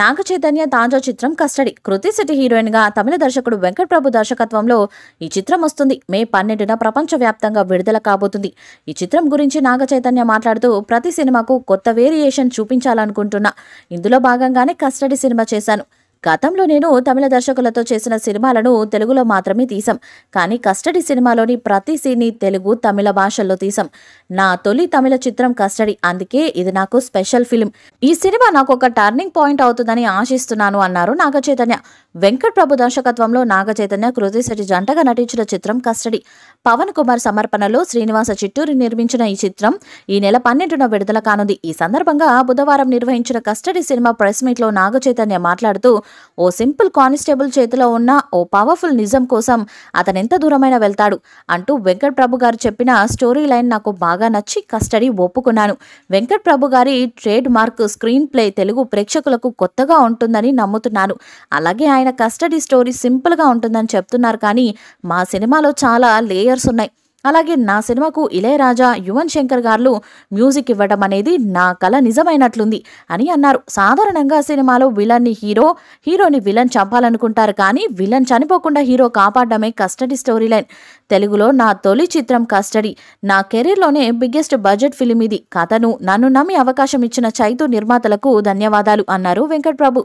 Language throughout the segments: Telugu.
నాగ చైతన్య తాజా చిత్రం కస్టడీ కృతి సిటీ హీరోయిన్ గా తమిళ దర్శకుడు వెంకట్ ప్రభు దర్శకత్వంలో ఈ చిత్రం వస్తుంది మే పన్నెండున ప్రపంచవ్యాప్తంగా విడుదల కాబోతుంది ఈ చిత్రం గురించి నాగ చైతన్య మాట్లాడుతూ ప్రతి సినిమాకు కొత్త వేరియేషన్ చూపించాలనుకుంటున్నా ఇందులో భాగంగానే కస్టడీ సినిమా చేశాను గతంలో నేను తమిళ దర్శకులతో చేసిన సినిమాలను తెలుగులో మాత్రమే తీసాం కానీ కస్టడీ సినిమాలోని ప్రతి సీన్ని తెలుగు తమిళ భాషల్లో తీసాం నా తొలి తమిళ చిత్రం కస్టడీ అందుకే ఇది నాకు స్పెషల్ ఫిలిం ఈ సినిమా నాకు ఒక టర్నింగ్ పాయింట్ అవుతుందని ఆశిస్తున్నాను అన్నారు నాగ చైతన్య వెంకట్ ప్రభు దర్శకత్వంలో నాగ చైతన్య కృతిశెట్టి జంటగా నటించిన చిత్రం కస్టడీ పవన్ కుమార్ సమర్పణలో శ్రీనివాస చిట్టూరి నిర్మించిన ఈ చిత్రం ఈ నెల పన్నెండున విడుదల కానుంది ఈ సందర్భంగా బుధవారం నిర్వహించిన కస్టడీ సినిమా ప్రెస్ మీట్లో నాగ మాట్లాడుతూ ఓ సింపుల్ కానిస్టేబుల్ చేతిలో ఉన్న ఓ పవర్ఫుల్ నిజం కోసం అతనెంత దూరమైన వెళ్తాడు అంటూ వెంకట్ ప్రభు గారు చెప్పిన స్టోరీ లైన్ నాకు బాగా నచ్చి కస్టడీ ఒప్పుకున్నాను వెంకట్ ప్రభు గారి trade mark screen play Telugu ప్రేక్షకులకు కొత్తగా ఉంటుందని నమ్ముతున్నాను అలాగే ఆయన కస్టడీ స్టోరీ సింపుల్గా ఉంటుందని చెప్తున్నారు కానీ మా సినిమాలో చాలా లేయర్స్ ఉన్నాయి అలాగే నా సినిమాకు ఇళయరాజా యువన్ శంకర్ గారు మ్యూజిక్ ఇవ్వడం అనేది నా కళ నిజమైనట్లుంది అని అన్నారు సాధారణంగా సినిమాలో విలన్ని హీరో హీరోని విలన్ చంపాలనుకుంటారు కానీ విలన్ చనిపోకుండా హీరో కాపాడడమే కస్టడీ స్టోరీ లైన్ తెలుగులో నా తొలి చిత్రం కస్టడీ నా కెరీర్లోనే బిగ్గెస్ట్ బడ్జెట్ ఫిలిం ఇది కథను నన్ను నమ్మి అవకాశం ఇచ్చిన చైతు నిర్మాతలకు ధన్యవాదాలు అన్నారు వెంకట్ ప్రభు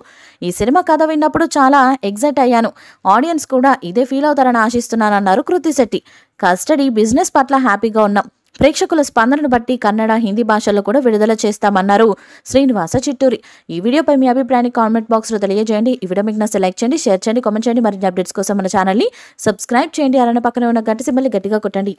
ఈ సినిమా కథ విన్నప్పుడు చాలా ఎగ్జైట్ అయ్యాను ఆడియన్స్ కూడా ఇదే ఫీల్ అవుతారని ఆశిస్తున్నానన్నారు కృతిశెట్టి కస్టడీ బిజినెస్ పట్ల హ్యాపీగా ఉన్నాం ప్రేక్షకుల స్పందనను బట్టి కన్నడ హిందీ భాషల్లో కూడా విడుదల చేస్తామన్నారు శ్రీనివాస చిట్టూరి ఈ వీడియోపై మీ అభిప్రాయాన్ని కామెంట్ బాక్స్లో తెలియజేయండి ఈ వీడియో మీకు నచ్చే లైక్ చేయండి షేర్ చేయండి కామెంట్ చేయండి మరిన్ని అప్డేట్స్ కోసం మన ఛానల్ని సబ్స్క్రైబ్ చేయండి అలానే పక్కన ఉన్న గంట సిమ్మల్ని గట్టిగా కొట్టండి